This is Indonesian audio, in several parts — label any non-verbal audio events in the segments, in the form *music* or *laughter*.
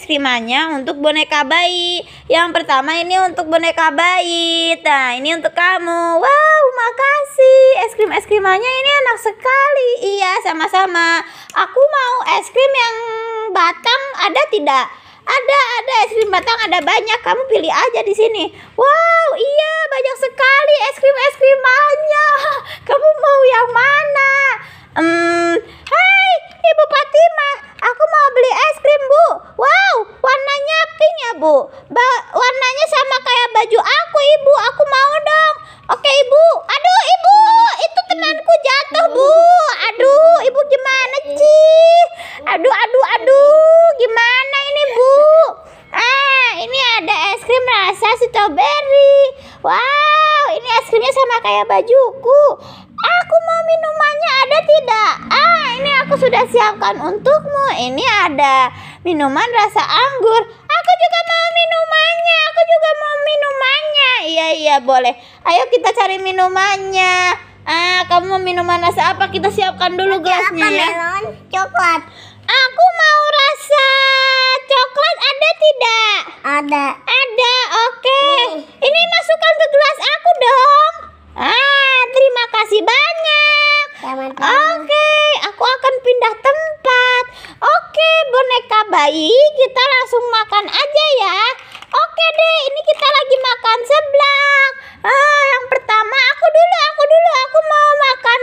krimanya untuk boneka bayi Yang pertama ini untuk boneka bayi Nah ini untuk kamu Wow makasih Es krim es krimanya ini enak sekali Iya sama-sama Aku mau es krim yang batang ada tidak? Ada, ada es krim batang ada banyak Kamu pilih aja di sini Wow iya banyak sekali es krim es krimannya *laughs* Kamu mau yang mana? Hmm, hai Ibu Fatima Aku mau Bu. Ba warnanya sama kayak baju aku, Ibu. Aku mau dong. Oke, Ibu. Aduh, Ibu, itu temanku jatuh, Bu. Aduh, Ibu gimana, Ci? Aduh, aduh, aduh. Gimana ini, Bu? Ah, ini ada es krim rasa strawberry. Wow, ini es krimnya sama kayak bajuku. Aku mau minumannya ada tidak? Ah, ini aku sudah siapkan untukmu. Ini ada minuman rasa anggur juga mau minumannya aku juga mau minumannya iya iya boleh ayo kita cari minumannya ah kamu mau minuman rasa apa kita siapkan dulu Oke, gelasnya apa, ya melon coklat aku mau rasa coklat ada tidak ada ada oke okay. hmm. ini masukkan ke gelas aku dong ah terima kasih banyak oke okay. bayi kita langsung makan aja ya oke deh ini kita lagi makan seblak ah yang pertama aku dulu aku dulu aku mau makan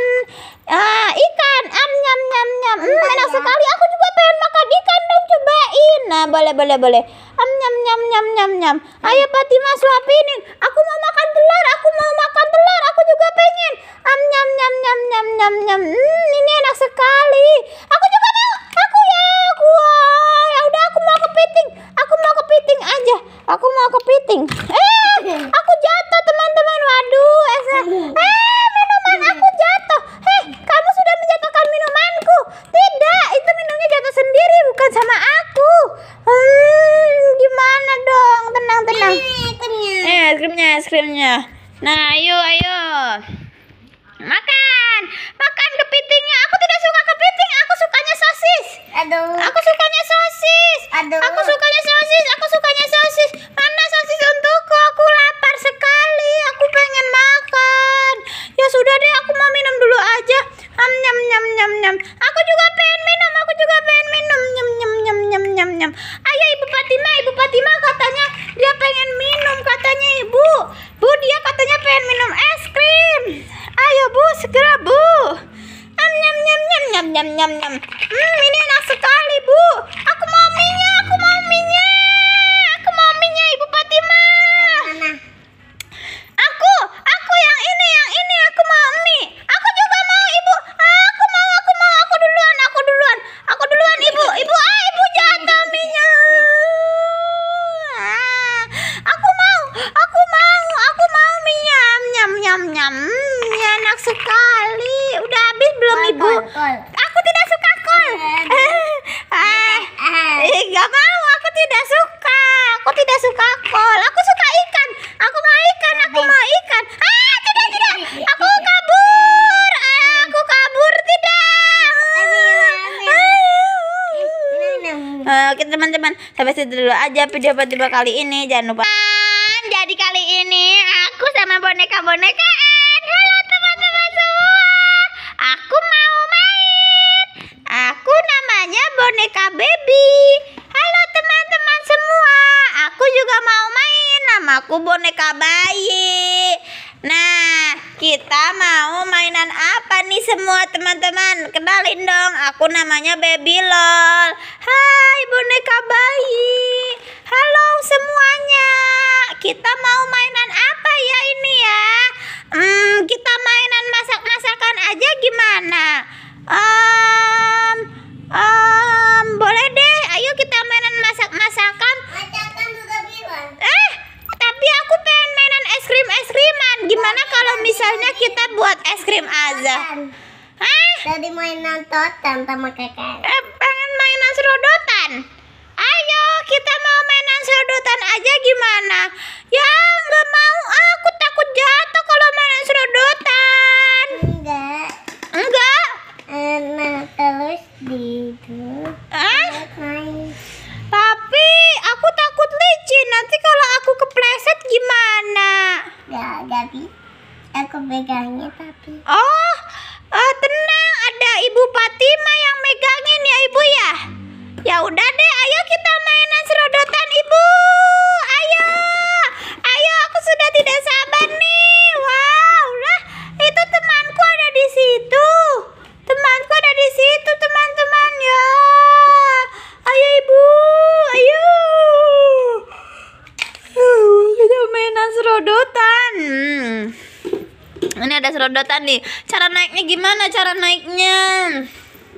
ah, ikan am nyam nyam nyam hmm, iya, iya. enak sekali aku juga pengen makan ikan dong cobain nah boleh boleh boleh am nyam nyam nyam nyam nyam ayo Fatima suapin aku mau makan telur aku mau makan telur aku juga pengen am nyam nyam nyam nyam nyam nyam hmm, ini enak sekali aku aku mau kepiting aja aku mau kepiting eh aku jatuh teman-teman waduh Esa eh ยำยำ Sampai situ dulu aja video tiba kali ini. Jangan lupa. Jadi kali ini aku sama boneka-bonekaan. Halo teman-teman semua. Aku mau main. Aku namanya boneka baby. Halo teman-teman semua. Aku juga mau main. Namaku boneka bayi. Nah, kita mau mainan apa nih semua teman-teman? Kenalin dong, aku namanya Baby LOL. Hai boneka bayi. Halo semuanya. Kita mau mainan apa ya ini ya? Hmm, kita mainan masak-masakan aja gimana? Um, um, boleh deh. Ayo kita mainan masak-masakan. Eh, tapi aku pengen mainan es krim es kriman. Gimana kalau misalnya kita buat es krim aja? Hah? Dari mainan totem sama kakak. Eh, datang nih cara naiknya gimana cara naiknya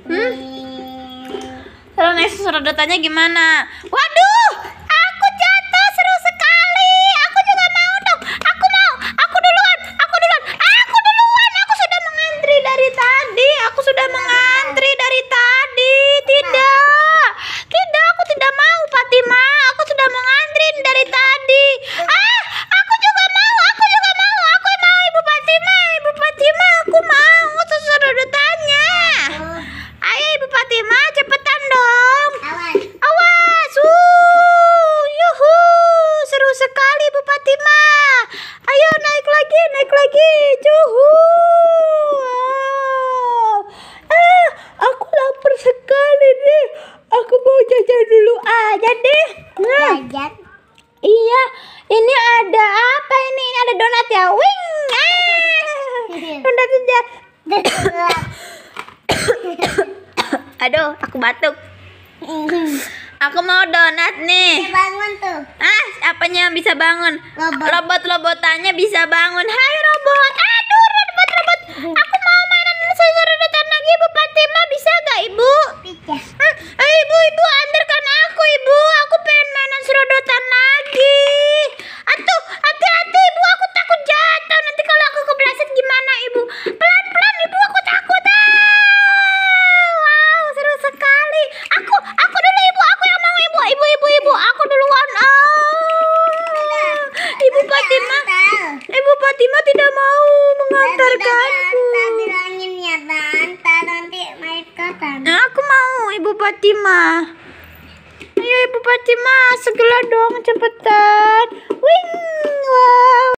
hmm? cara naik datanya gimana waduh *coughs* Aduh, aku batuk. Aku mau donat nih. Bisa bangun tuh. Ah, apanya yang bisa bangun? Robot. robot bisa bangun. Hai robot. Ah! tidak mau mengantarkanku. Tidak angin ya, Tante. Nanti ke Tante. Nah, aku mau, Ibu Fatima. Ayo Ibu Fatima, segera dong cepetan. Wing, wow.